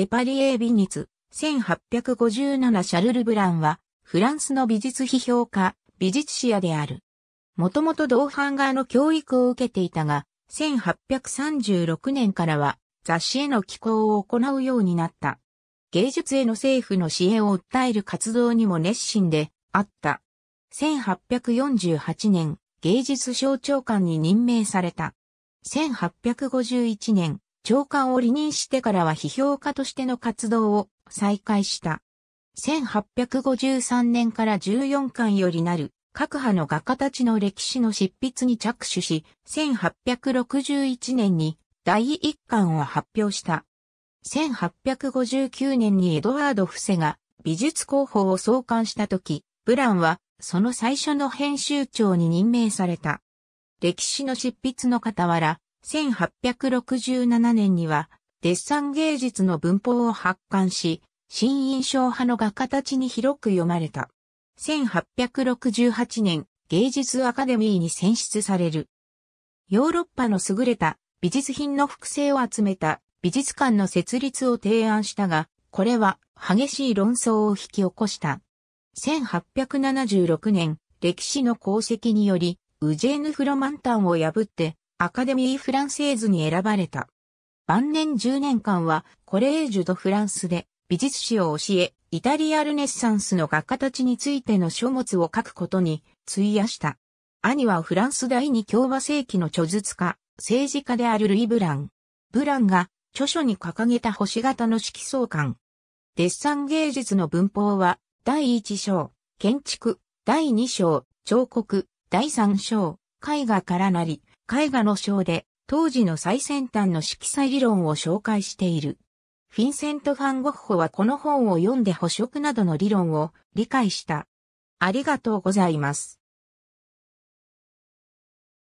デパリエビ美術、1857シャルル・ブランは、フランスの美術批評家、美術史家である。もともと同伴側の教育を受けていたが、1836年からは雑誌への寄稿を行うようになった。芸術への政府の支援を訴える活動にも熱心であった。1848年、芸術省長官に任命された。1851年、長官を離任してからは批評家としての活動を再開した。1853年から14巻よりなる各派の画家たちの歴史の執筆に着手し、1861年に第1巻を発表した。1859年にエドワード・フセが美術広報を創刊した時、ブランはその最初の編集長に任命された。歴史の執筆の傍ら、1867年には、デッサン芸術の文法を発刊し、新印象派の画家たちに広く読まれた。1868年、芸術アカデミーに選出される。ヨーロッパの優れた美術品の複製を集めた美術館の設立を提案したが、これは激しい論争を引き起こした。1876年、歴史の功績により、ウジェーヌ・フロマンタンを破ってアカデミー・フランセーズに選ばれた。晩年10年間はコレージュ・ド・フランスで美術史を教え、イタリアルネッサンスの画家たちについての書物を書くことに費やした。兄はフランス第二共和世紀の著述家、政治家であるルイ・ブラン。ブランが著書に掲げた星型の色相観。デッサン芸術の文法は、第一章、建築、第二章、彫刻、第三章、絵画からなり、絵画の章で、当時の最先端の色彩理論を紹介している。フィンセント・ファン・ゴッホはこの本を読んで補色などの理論を理解した。ありがとうございます。